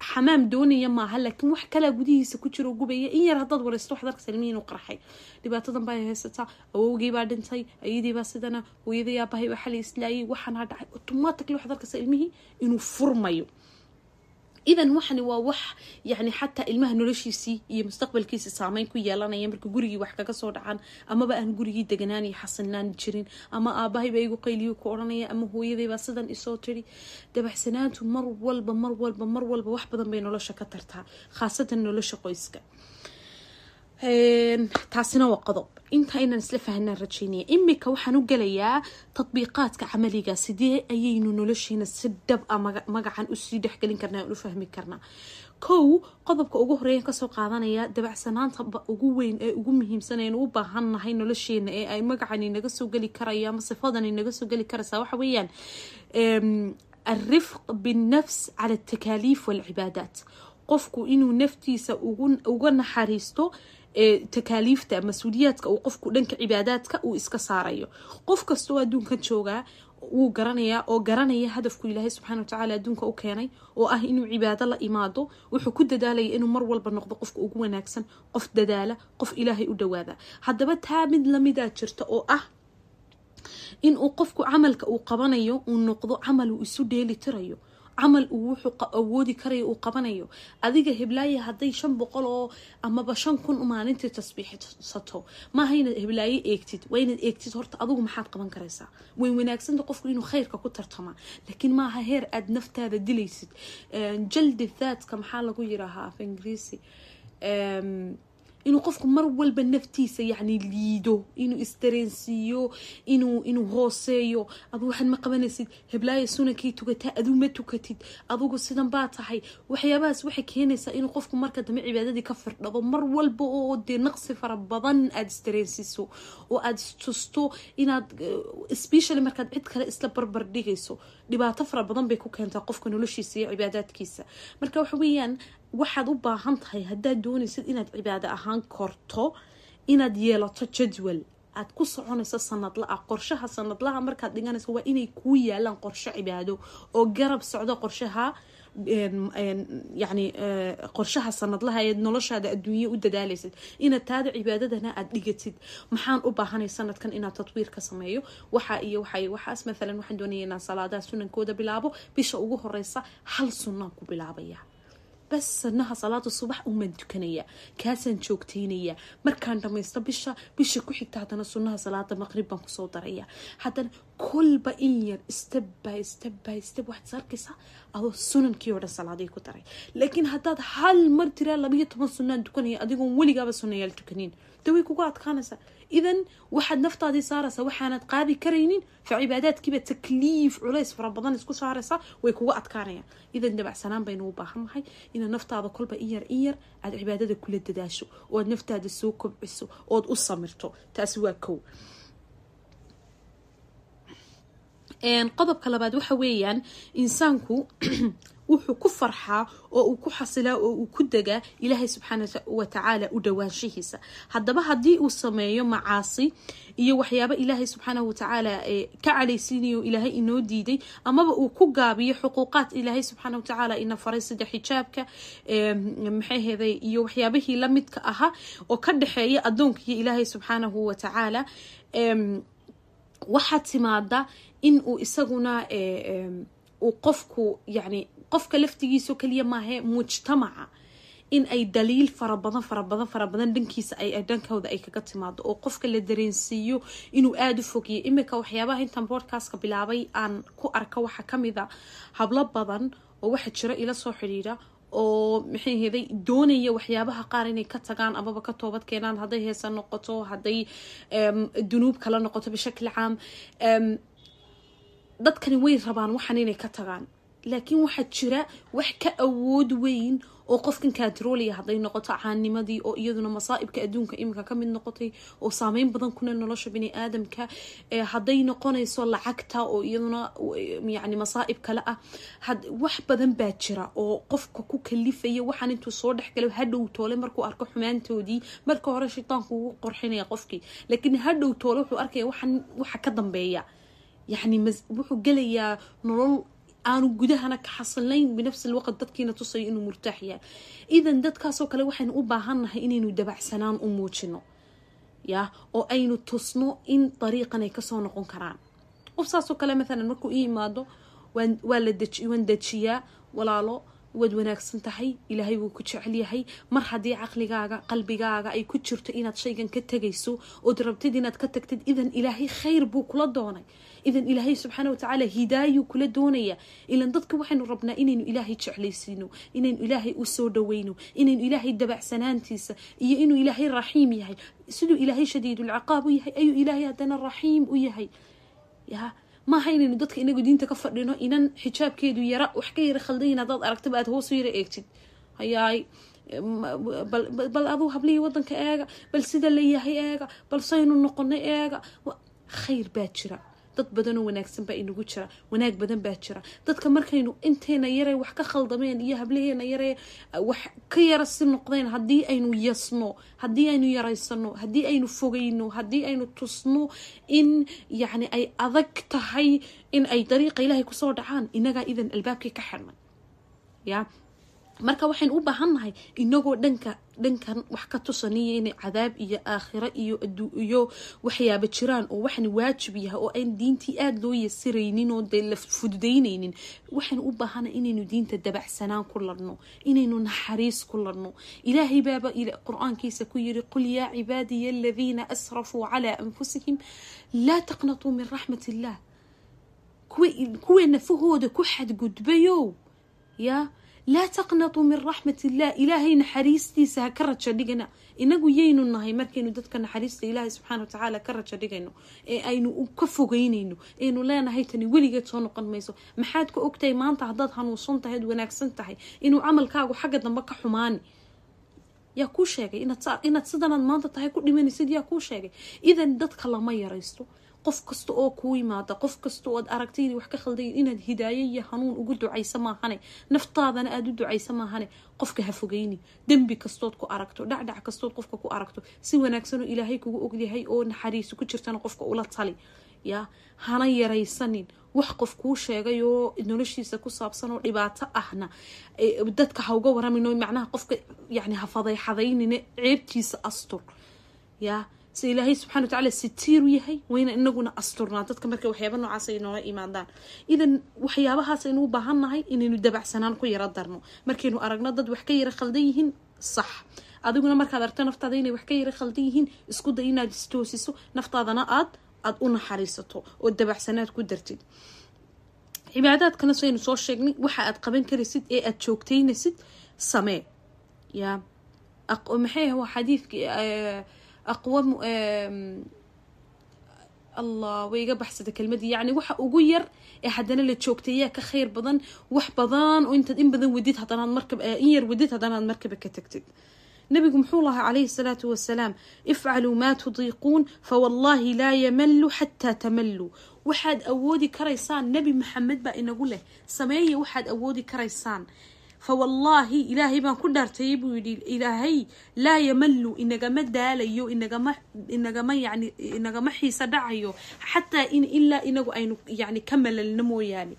A: xamaam doonaya maaha laakiin wax kalaa gudihiisa ku jiro gubaya in yar haddaad wareysto wax darka salimiin inuu qarxay dhibaatadan baa haysataa baa dhintay ayadii baa sidana hooyadayaa bahay oo xalay islaayay waxaana dhacay automatically wax darka salmihii inuu furmayo idan waxani waa wax yani xataa ilmaha noloshiisii iyo mustaqbalkiisi saameyn ku yeelanaya marka gurigii wax kaga soo dhacaan amaba aan gurigii deganaan iyo xasinaan jirin ama aabahayba igu qayliyo ku odhanaya ama hooyaday baa sidan isoo tiri dabacsanaantu mar walba mar walba mar walba wax badan bay nolosha ka tartaa khaasatan nolosha qoyska taasina waa qodob inta inaan isla fahanaan rajaynaya imika waxaan u gelayaa tadbiiqaadka camaliga sidee ayaynu nolosheena si dhab a ah magacan usii dhexgelin karna u fahmi karnaa kow qodobka ugu horeeyan kasoo qaadanaya dabacsanaanta ugu weyn ee ugu muhiimsan aynu u baahannahay nolosheena ee ay magacani naga soo geli karaya ama sifadani naga soo geli karaysaa waxa weeyaan alrifq binnafs cala altakaaliif waalcibaadaat qofku inuu naftiisa uga naxariisto ee takaaliifta mas-uuliyaadka uu qofku dhanka cibaadaadka uu iska saarayo qof kastoo adduunka joogaa wuu garanayaa oo garanaya hadafku ilaahay subxana watacaala adduunka u keenay oo ah inuu cibaado la imaado wuxuu ku dadaalaya inuu mar walba noqdo qofka ugu wanaagsan qof dadaala qof ilaahay u dhawaada haddaba taa mid lamidaa jirta oo ah inuu qofku camalka uu qabanayo uu noqdo camal uu isu dheeli tirayo camal uu wuxuu awoodi karayo uu qabanayo adiga hiblaaye hadday shan boqol oo amaba shan kun maalintii tasbiixsato maaha inaad hiblaaye eegtid waa inaad eegtid horta adigu maxaad qaban karaysaa way wanaagsanta qofku inuu khayrka ku tartama laakiin maaha heer aad naftaada dilaysid ehm, jaldi daadka maxaa lagu yiraahaa af ingiriisi ehm, inuu qofku mar walba naftiisa yani liido inuu istareensiiyo inuu inuu hooseeyo ad waxaad ma qabanaysid heblaaya sunankii tukataa aduu ma tukatid adugu sidan baa tahay waxyaabahaas waxay keenaysaa inuu qofku marka dambe cibaadadii ka firdhado mar walba oo dee naqsi fara badan aada istareensiiso oo aada istusto inaad eh, specially markaad cid kale isla barbar dhigayso dhibaato fara badan bay ku keentaa qofka noloshiisa iyo cibaadaadkiisa marka waxa weeyaan waxaad u baahan tahay haddaad doonaysad inaad cibaado ahaan korto inaad yeelato jadwal aad ku soconayso sanadla'a qorshaha sanadlaha markaad dhiganayso waa inay kuu yaalaan qorsho cibaado oo garab socdo qorshaha yani eh, qorshaha sanadlaha eed noloshaada adduunya u dadaalaysad inaad taada cibaadadana aad dhigatid maxaan u baahanay sanadkan inaan tatwiir ka sameeyo waxa iyo waxaas maalan waxaan doonaya inaan salaadaha sunankooda bilaabo bisha ugu horeysa hal sunaan ku bilaabaya بس انها صلاة الصبح ومدكنية كاسن شوكتينية مركان رميس بشا بشا كوحي تحتنا سنها صلاة مغرب مصوت رأيه حتى كل بإير استب باي استب باي استب واحد صار كسا أو سنن كيورة صلاة دي كتري لكن حتى هالمرتري اللي بيطمن سنن دكنية أديكم ولي قابل سنن يلتكنين توي كوكوات خانسة idan waxaad naftaadii saaraysaa waxaanad qaadi karaynin fa cibaadaadkiiba takliif culays fara badan isku saaraysaa way kuga adkaanayaan idan dabacsanaan baynu u baahannahay inaad naftaada kolba yar in yar aad cibaadada kula dadaasho ooad naftaada soo kobciso ood u samirto taasi waa kow qodobka labaad waxa weeyaan insaanku wuxuu ku farxaa oo uu ku xasilaa oo uu ku degaa ilaahay subxaana watacaala u dhowaanshihiisa haddaba haddii uu sameeyo macaasi iyo waxyaaba ilaahay subxaanahu watacaala e, ka calaysiinayo ilaahay inoo diiday amaba uu ku gaabiyo xuquuqaad ilaahay subxaana watacaala ina faray sida xijaabka e, maxayhday iyo waxyaabihii la midka ahaa oo ka dhexeeya addoonka iyo ilaahay subxaanahu watacaala waxaa timaada in uu isaguna e, uu qofku yani qofka laftigiisa kaliya maahe mujtamaca in ay daliil farabadan farabadan farabadan dhankiisa dhankooda ay kaga timaado oo qofka la dareensiiyo inuu aada u fogiyo imika waxyaabaha intaan broadcastka bilaabay aan ku arka waxaa kamida hablo badan oo waxa jiro ila soo xidhiidha oo maxayheday doonaya waxyaabaha qaar inay ka tagaan amaba ka toobad keenaan hadday heesa noqoto hadday dunuub kala noqoto bishakil caam dadkani way rabaan waxan inay ka tagaan laakiin waxaa jira wax ka awood weyn oo qofkan katroolaya hadday noqoto caanimadii oo iyaduna masaaibka adduunka iminka kamid noqotay oo saameyn badan kuna nolosha biniaadamka eh, haday noqonayso lacagta oo iyaduna eh, yani masaaib kale ah wax badan baa jira oo qofka ku kalifaya waxaan intuu soo dhexgala hadhow toole markuu arko xumaantoodii marka hore shaytaanku ugu qorxinaya qofkii laakiin hadhow toole wuxuu arkaya waxa ka dambeeya yani wuxuu gelayaa nolol aanu gudahana ka xasilnayn binafsi dadkiina tusay inuu murtaax yahay idan dadkaasoo kale waxaynu u baahannahay inaynu dabacsanaan u muujino ya oo aynu tusno in dariiqan kasoo noqon karaan qof saasoo kale maalan markuu ii imaado waa la waan dejiyaa walaalo waad wanaagsan tahay ilaahay wuu ku jecelyahay mar haddii caqligaaga qalbigaaga ay ku jirto inaad shaygan ka tegayso ood rabtid inaad ka tagtid idan ilaahay khayr buu kula doonay idan ilaahay subxaana watacaala hidaayu kula doonaya ilan dadka waxaynu rabnaa inaynu ilaahay jeclaysiino inaynu ilaahay u soo dhaweyno inaynu ilaahay dabacsanaantiisa iyo inuu ilaahay raxiim yahay siduu ilaahay shadiidulcaqaab u yahay ayuu ilaahay haddana raxiim u yahay ya maaha inaynu dadka inagu diinta ka fadhino inan xijaabkeedu yara wax ka yara khaldayin haddaad aragtaba aad hoosu yara eegtid hayaay bal aduu hablihii wadanka eega bal sida la yahay eega bal saynu noqonay eega khayr baa jira dad badanoo wanaagsan baa inagu jira wanaag badan baa jira dadka markaynu inteena yare wax ka khaldameen iyo hablaheena yare wax ka yara si noqdeen haddii aynu yasno haddii aynu yaraysano haddii aynu fogeyno haddii aynu tusno in yacni ay adag tahay in ay dariiqa ilaahay kusoo dhacaan inagaa idan albaabkii ka xirnay yaa marka waxayn u baahannahay inagoo dhanka dhankan wax ka tusaniya inay cadaab iyo aakhira iyo iyo waxyaaba jiraan oo waxna waajib yahay oo aan diintii aada loo yasiraynin oo dee la fududaynaynin waxaan u baahanay inaynu diinta dabacsanaan ku ladhno inaynu naxariis ku ladhno ilaahay baaba qur-aankiisa ku yiri qul yaa cibaadiya aladiina asrafuu calaa anfusihim laa taqnatuu min raxmat illah kuwa nafahooda ku xadgudbayow yaa laa taqnatuu min raxmat illah ilaahay naxariistiisa ha ka rajo dhigana inagu yaynu nahay markaynu dadka naxariista ilaahay subxaana watacaala ka rajo dhigayno ee aynu ka fogeynayno aynu leenahay tani weligeed soo noqon mayso maxaad ka ogtahay maanta haddaad hanuunsan tahay ad wanaagsan tahay inuu camalkaagu xagga dambe ka xumaani yaa kuu sheegay inaad sidanaad maanta tahay ku dhimanaysid yaa kuu sheegay idan dadka lama yaraysto qof kasta oo kuu yimaada qof kasta oo aad wax ka khaldayn inaad hidaayo iyo hanuun ugu ducaysa maahane naftaadana aad u ducaysa maahane qofka ha fogayni dembi kastood ku aragto dhacdhac kastood qofka ku aragto si wanaagsanoo ilaahay kugu ogyahay oo naxariiso ku jirtana qofka ula tali ya hana yaraysanin wax qof kuu sheegayoo noloshiisa ku saabsanoo dhibaato ahna e, dadka hauga uga waramin macnaha qofka yani ha fadeexadaynin ceebtiisa astur yaa sida ilaahay subxana wa tacaala sitiiru yahay wayna inaguna asturnaa dadka marka waxyaaba noocaas noola imaadaan idan waxyaabahaas aynu u baahan nahay inaynu dabacsanaan ku yaro darno markaynu aragno dad wax ka yaro khaldan yihiin sax adiguna markaad aragto naftaada inay wax ka yara khaldan yihiin isku day inaad istoosiso naftaadana aad aada u naxariisato oo dabacsanaad ku dartid cibaadaadkana saynu soo sheegnay waxa aad qaban karaysid ee aad joogtaynaysid samee ya maxay xadiidka أقوى الله ويقا بحسد الكلمة دي يعني وحا أغير إحدنا اللي تشوكتيا كخير بدن وح بضان وإنت إن بدن وديتها هدنا المركب آه، إير وديتها وديت هدنا المركب نبي قمحو الله عليه الصلاة والسلام افعلوا ما تضيقون فوالله لا يمل حتى تملوا waxaad كريسان نبي محمد maxamed إن أقول له سمايه وحد اوودي كريسان fawallaahi ilaahay baan ku dhaartayay buu yidhi ilaahay laa yamalu inagama daalayo inagama inagama yani inagama xiisa dhacayo xataa in ilaa inagu aynu yani ka malalno mooyaane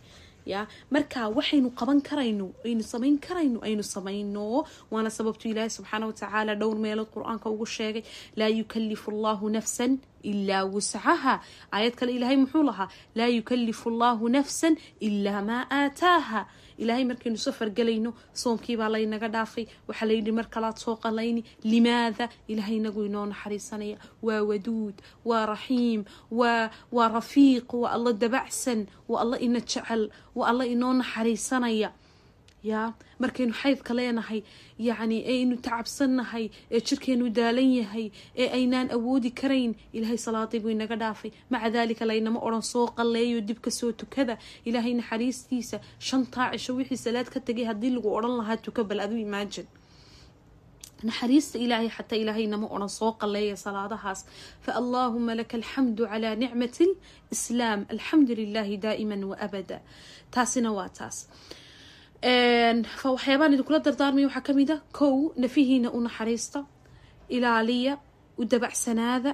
A: ya marka waxaynu qaban karayno aynu samayn karayno aynu samayno waana sababtu ilaahay subxaana watacaala dhowr meelood qur-aanka ugu sheegay laa yukalifu allahu nafsan ilaa wuscaha aayad kale ilaahay muxuu lahaa laa yukalifu llaahu nafsan ilaa maa aataaha ilaahay markaynu safar galayno soomkiibaa laynaga dhaafay waxaa layidhi mar kalaad soo qalayni limaada ilaahay inagu inoo naxariisanaya waa waduud waa raxiim waa rafiiq waa alla dabacsan waa alla ina jecel waa alla inoo naxariisanaya yaa markaynu xaydka leenahay yacni ee aynu tacabsannahay ee jirkeenu daalan yahay ee aynaan awoodi karayn ilaahay salaaday buu inaga dhaafay maca daalika laynama odhan soo qalleeyo dib kasoo tukada ilaahay naxariistiisa shantaa cisho wixii salaad ka tagay haddii lagu odhan lahaa tuka bal adu imaajan naxariista ilaahay xataa ilaahaynama odhan soo qalleeya salaadahaas fa allaahuma laka alxamdu calaa nicmati lislaam alxamdu lilaahi daaima wa abada taasina waa taas waxyaabahan idinkula dardaarmaya waxaa kamid a ah kow nafihiina u naxariista ilaaliya u dabacsanaada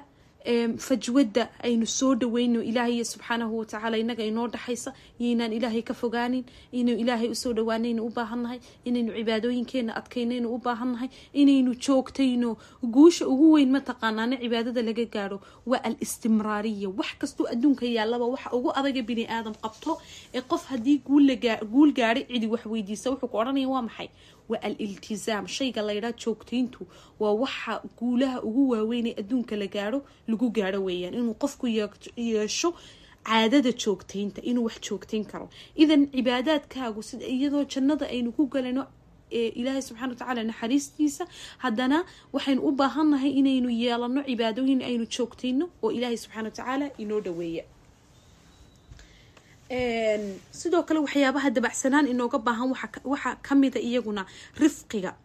A: fajwada aynu soo dhaweyno ilaahay subxaanahu watacaala inaga inoo dhaxaysa iyo inaan ilaahay ka fogaanin inaynu ilaahay usoo dhawaanayna u baahannahay inaynu cibaadooyinkeena adkaynayna u baahannahay inaynu joogtayno guusha ugu weyn mataqaanaana cibaadada laga gaaro waa al-istimraariya wax kastuu adduunka yaallaba waxa ugu adaga bini aadam qabto ee qof haddii guul gaadhay cidi wax weydiisa wuxuu ku odhanaya waa maxay waa al iltisaam shayga laydhaa joogtayntu waa waxa guulaha ugu waaweyn ee adduunka la gaaro lagu gaaro weeyaan inuu qofku yeesho caadada joogtaynta inuu wax joogtayn karo idan cibaadaadkaagu sida iyadoo jannada aynu ku galano ilaahay subxana watacaala naxariistiisa haddana waxaynu u baahannahay inaynu yeelano cibaadooyin aynu joogtayno oo ilaahay subxana watacaala inoo dhaweeya sidoo kale waxyaabaha dabacsanaan inooga baahan waxa kamida iyaguna rifqiga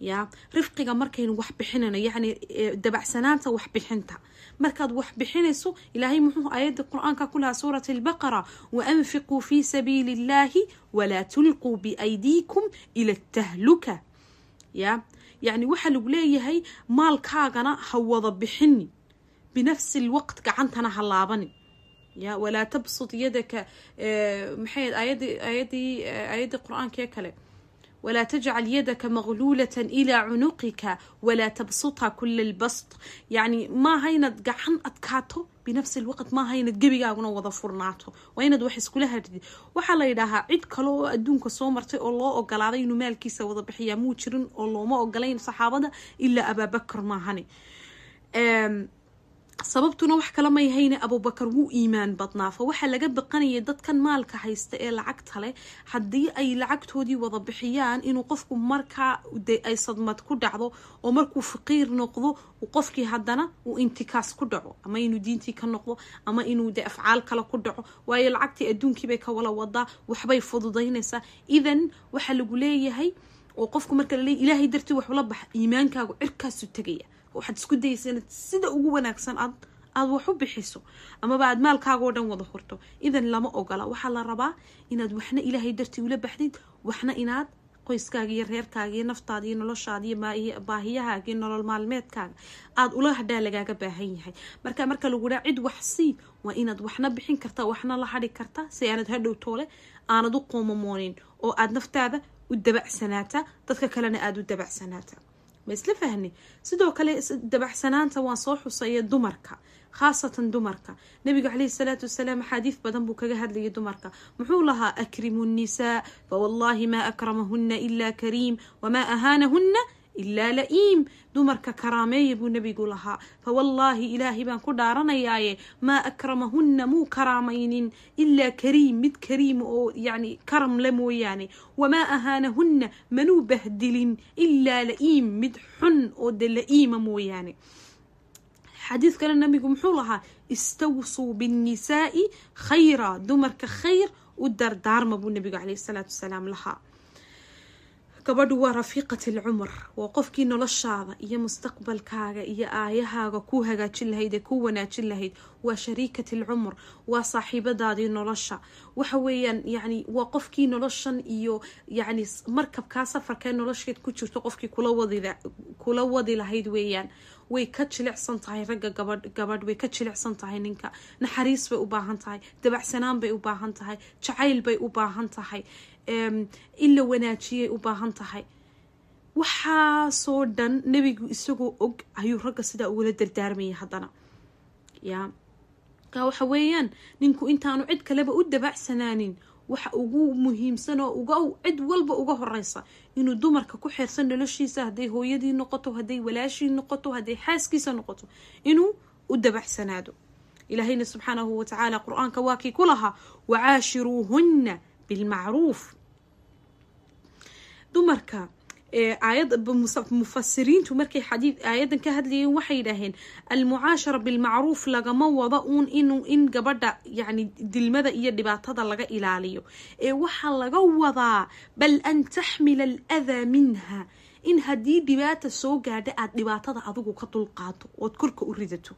A: ya rifqiga markaynu wax yani e, dabacsanaanta waxbixinta markaad waxbixinayso bixinayso ilaahay muxuu aayada qur-aanka ku lahaa suurat albaqara wa anfiquu fii sabiili illaahi walaa tulquu biaydiikum ila tahluka ya yani waxaa lagu leeyahay maalkaagana ha wada bixini binafsi lwaqt gacantana ha laabani ya walaa tabsud yadaka eh, maxay aayadii aayadii aayaddii eh, qur-aankee kale walaa tajcal yadaka magluulatan ilaa cunuqika walaa tabsutha kula albast yacni maaha inaad gacan adkaato binafsi lwaqt maaha inaad gebigaaguna wada furnaato waa inaad wax iskula hadhid waxaa la yidhaahaa cid kale oo adduunka soo martay oo loo ogolaaday inuu maalkiisa wada bixiyaa muu jirin oo looma ogolayn saxaabada ilaa abaabakar maahane sababtuna wax kala may hayne abubakar wuu iimaan badnaa fa waxaa laga baqanayay dadkan maalka haysta ee lacagta leh haddii ay lacagtoodii wada bixiyaan inuu qofku markaa de ay sadmad ku dhacdo oo markuu faqiir noqdo qofkii haddana uu intikaas ku dhaco ama inuu diintii ka noqdo ama inuu de afcaal kale ku dhaco waayo lacagtii adduunkii bay ka wala wadaa waxbay fududaynaysaa idan waxaa lagu leeyahay oo qofku marka laleey ilaahay dartii waxula baxa iimaankaagu cirkaasu tegaya waxaad isku dayaysa inaad sida ugu wanaagsan aad aada wax u bixiso amaba aad maalkaagoo dhan wada hurto idan lama ogola waxaa la rabaa inaad waxna ilaahay dartii ula baxdid waxna inaad qoyskaaga iyo reerkaaga iyo naftaada iyo noloshaada iyo baahiyahaaga iyo nolol maalmeedkaaga aada ula hadhaa lagaaga baahan yahay marka marka laguhaa cid wax sii waa inaad waxna bixin kartaa waxna la hadhi kartaa si aanad hadhow toole aanad u qoomamoonin oo aada naftaada u dabacsanaata dadka kalena aada u dabacsanaata ma isla fahni sidoo kale dabacsanaanta waan soo xusaya dumarka khaasatan dumarka nabigu caleyhi salaatu wasalaam axaadiis badan buu kaga hadlayay dumarka muxuu lahaa akrimu nnisaa fa wallaahi maa akramahunna ila kariim wamaa ahaanahunna إلا لئيم دمرك كرامي بو نبي قولها فوالله إلهي بان كدارنا ياي ما أكرمهن مو كرامين إلا كريم مد كريم أو يعني كرم لمو يعني وما أهانهن منو بهدل إلا لئيم مد حن أو دلئيم مو يعني حديث كان النبي قمحولها استوصوا بالنساء خيرا دمرك خير ودر دار مبو النبي عليه الصلاة والسلام لها gabadhu waa rafiiqat alcumar waa qofkii noloshaada iyo mustaqbalkaaga iyo aayahaaga ku hagaajin lahayd ee ku wanaajin lahayd waa shariikat alcumar waa saaxiibadaadii nolosha waxa weeyaan yani waa qofkii noloshan iyo yani markabkaa safarkae nolosheed ku jirto qofkii kula wadi lahayd weeyaan way ka jilicsan tahay ragga gabadh gabadh way ka jilicsan tahay ninka naxariis bay u baahan tahay dabacsanaan bay u baahan tahay jacayl bay u baahan tahay in la wanaajiyay u baahan tahay waxaasoo dhan nebigu isagoo og ayuu ragga sidaa ugala dardaarmaya haddana ya ka waxa weeyaan ninku intaanu cid kaleba u dabacsanaanin waxa ugu muhiimsan oo uga cid walba uga horeysa inuu dumarka ku xeersan noloshiisa hadday hooyadii noqoto hadday walaashii noqoto hadday xaaskiisa noqoto inuu u dabacsanaado ilaahayna subxaanahu watacaala qur-aanka waa kii ku lahaa wacaashiruuhunna bilmacruuf dumarka mufasiriintu markay aayadan ka hadlayeen waxay yidhaaheen almucaashara bilmacruuf lagama wado uun in gabadha yani dilmada iyo dhibaatada laga ilaaliyo ee waxaa laga wadaa bal an taxmila aladaa minha in haddii dhibaata soo gaadha aad dhibaatada adigu ka dulqaato ood korka u ridato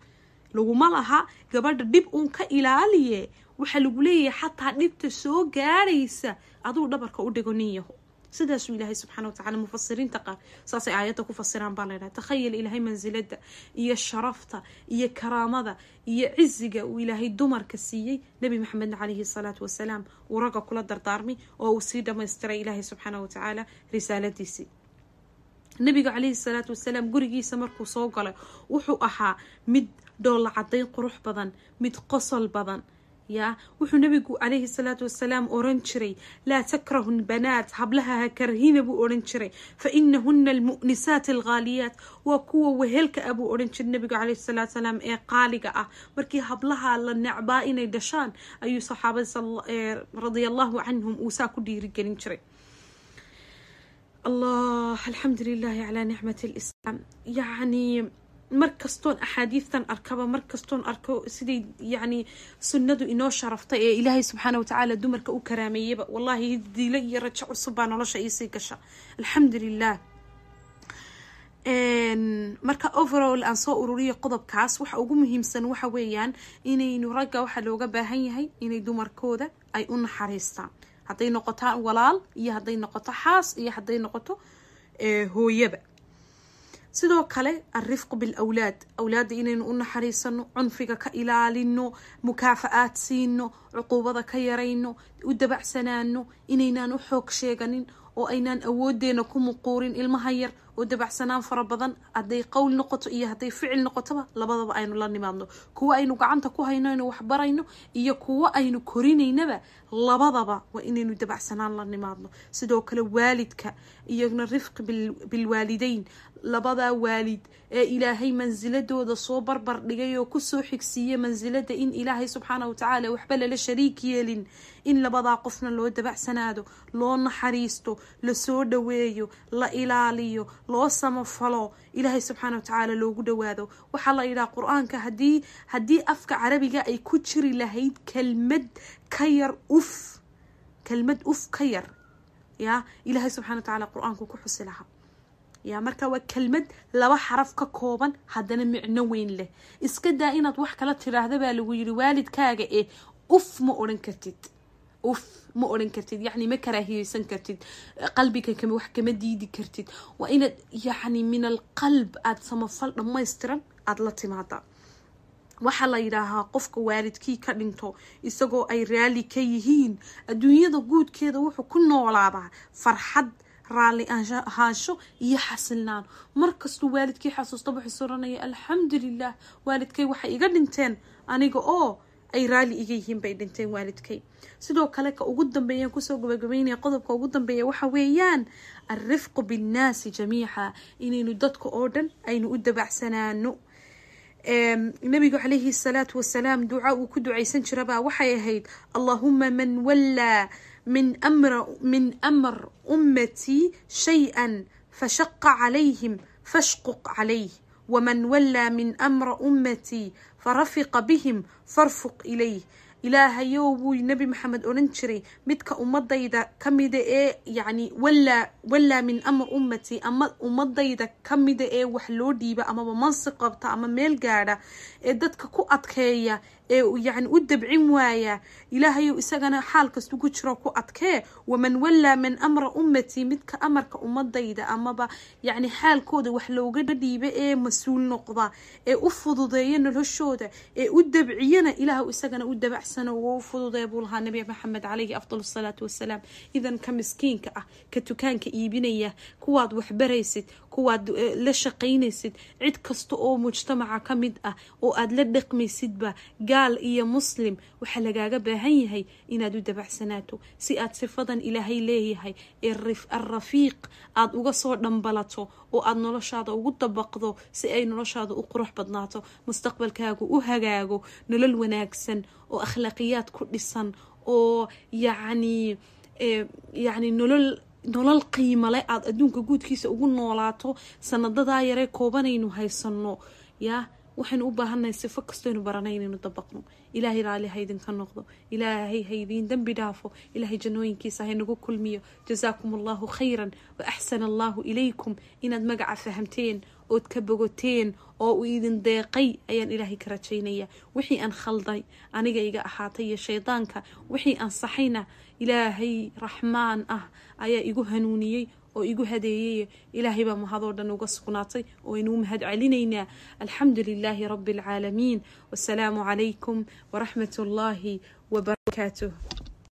A: laguma laha gabadha dhib uun ka ilaaliye waxaa lagu leeyahay xataa dhibta soo gaaraysa aduu dhabarka u dhigo nin yaho sidaasuu ilaahay subxana watacala mufasiriinta qaar saasay aayadda ku fasiraan baa laydhaha takhayal ilaahay mansilada iyo sharafta iyo karaamada iyo ciziga uu ilaahay dumarka siiyey nabi maxamedna calayhi salaatu wasalaam uu ragga kula dardaarmay oo uu sii dhamaystiray ilaahay subxaana watacaala risaaladiisii nebiga calayhi salaatu wasalaam gurigiisa markuu soo galay wuxuu ahaa mid dhoolla cadayn qurux badan mid qosol badan yaa wuxuu nabigu calayhi salaatu wasalaam oran jiray laa takrahu lbanaat hablaha ha karhina buu oran jiray fa inahuna almu'nisaat alghaaliyaat waa kuwa wehelka ah buu oran jiray nabigu calayhi salatu wasalaam ee qaaliga ah markii hablaha la necbaa inay dhashaan ayuu saxaabada radia allahu canhum uu saa ku dhiirigelin jiray allah alxamdu lilahi calaa nicmat lislaam yani markastoon axaadiistan arkaba markastoon arko siday yacni sunnadu inoo sharaftay ee ilaahay subxaana watacaala dumarka u karaameeyaba wallaahi dilo iyo rajo cusub baa nolosha iisii gasha alxamdulilah marka overall aan soo ururiyo qodobkaas waxa ugu muhiimsan waxa weeyaan inaynu ragga waxa looga baahan yahay inay dumarkooda ay u naxariistaan hadday noqotaan walaal iyo hadday noqoto xaas iyo hadday noqoto eh, hooyaba sidoo kale alrifqu bilawlaad awlaadda inaynu u naxariisano cunfiga ka ilaalino mukaafa-aad siino cuquubada ka yarayno u dabacsanaano inaynaan u xoog sheeganin oo aynaan awoodeena ku muquurin ilmaha yar oo dabacsanaan fara badan haday qowl noqoto iyo haday ficil noqotoba labadaba aynu la nimaadno kuwa aynu gacanta ku hayno aynu waxbarayno iyo kuwa aynu korinaynaba labadaba waa inaynu dabacsanaan la nimaadno sidoo kale waalidka iyona rifqi bilwaalideyn labadaa waalid ee ilaahay mansiladooda soo barbar dhigay oo kusoo xigsiiya mansilada in ilaahay subxaana watacaala waxba lala shariik yeelin in labadaa qofna loo dabacsanaado loo naxariisto lasoo dhaweeyo la ilaaliyo loo samafalo ilaahay subxaana watacaala loogu dhawaado waxaa la yidhaha qur-aanka hadii haddii afka carabiga ay ku jiri lahayd kelmad ka yar uf kelmad uf ka yar ya ilaahay subxana watacaala qur-aanku ku xusi lahaa yaa marka waa kelmad laba xaraf ka kooban haddana micno weyn leh iska daa inaad wax kala tiraahda baa lagu yiri waalidkaaga ee uf ma odhan kartid uf ma odhan kartid yacni ma karaahiyeysan kartid qalbiga kama wax kama diidi kartid waa inaad yacni min alqalb aada samafal dhammaystiran aada la timaada waxaa la yidhaahaa qofka waalidkii ka dhinto isagoo ay raalli ka yihiin adduunyada guudkeeda wuxuu ku noolaadaa farxad raalli ahaansho iyo xasilnaan markastuu waalidkii xasuusta wuxuu soranaya alxamdulilah waalidkay waxay iga dhinteen aniga oo ay raalli iga yihiin bay dhinteen waalidkay sidoo kale ka ugu dambeeyaan kusoo gabagabeynaya qodobka ugu dambeeya waxa weeyaan alrifqu binnaasi jamiica inaynu dadka oo dhan aynu u dabacsanaano nabigu calayhi salaatu wasalaam duca uu ku ducaysan jirabaa waxay ahayd allaahuma man wallaa من أمر, من أمر أمتي شيئا فشق عليهم فاشقق عليه ومن ولى من أمر أمتي فرفق بهم فارفق إليه ilaahayow wuu nebi maxamed odhan jiray midka ummadayda ka mida ee yacni walaa walaa min amr ummati ama ummadayda ka mida ee wax loo dhiiba amaba mansi qabta ama meel gaadha ee dadka ku adkeeya ee yani u dabcin waaya ilaahayow isagana xaal kastu ku jiro ku adkee waman wallaa man amra ummatii midka amarka ummadayda amaba yacni xaalkooda wax looga dhiiba ee mas-uul noqda ee u fududeeya noloshooda ee u dabciyana ilaahw isagana u dabacsano u fududee buu lahaa nabi maxamed calayhi afdal salaatu wasalaam idan ka miskiinka ah ka dukaanka iibinaya kuwaad waxbaraysid kuwaad e, la shaqaynaysid cid kasta oo mujtamaca ka mid ah oo aad la dhaqmaysidba gaal iyo muslim waxaa lagaaga baahan yahay inaad u dabacsanaato si aad sifadan ilaahay leeyahay ee alrafiiq aad uga soo dhambalato oo aad noloshaada ugu dabaqdo si ay noloshaada u qurux badnaato mustaqbalkaagu u hagaago nolol wanaagsan oo akhlaaqiyaad ku dhisan oo yacni e, yacni nolol nolol qiimale aada adduunka guudkiisa ugu noolaato sanadadaa yaree koobanaynu haysano yaa waxaynu u baahannahay sifo kastoynu baranay inaynu dabaqno ilaahay raali ha noqdo ilaahay ha idiin dembi dhaafo ilaahay janooyinkiisa haynagu kulmiyo jasaakum allahu khayran wa axsana allaahu ilaykum inaad magaca fahamteen ood ka bogoteen oo uu idin deeqay ayaan ilaahay ka rajaynaya wixii aan khalday aniga iga ahaatay iyo shaydaanka wixii aan saxayna ilaahay raxmaan ah ayaa igu hanuuniyey oo igu hadeeyey ilaahayba mahadoo dhan uga sugnaatay waynu u mahad celinaynaa alxamdu lilaahi rabi alcaalamiin wasalaamu calaykum waraxmat ullaahi wabarakaatuh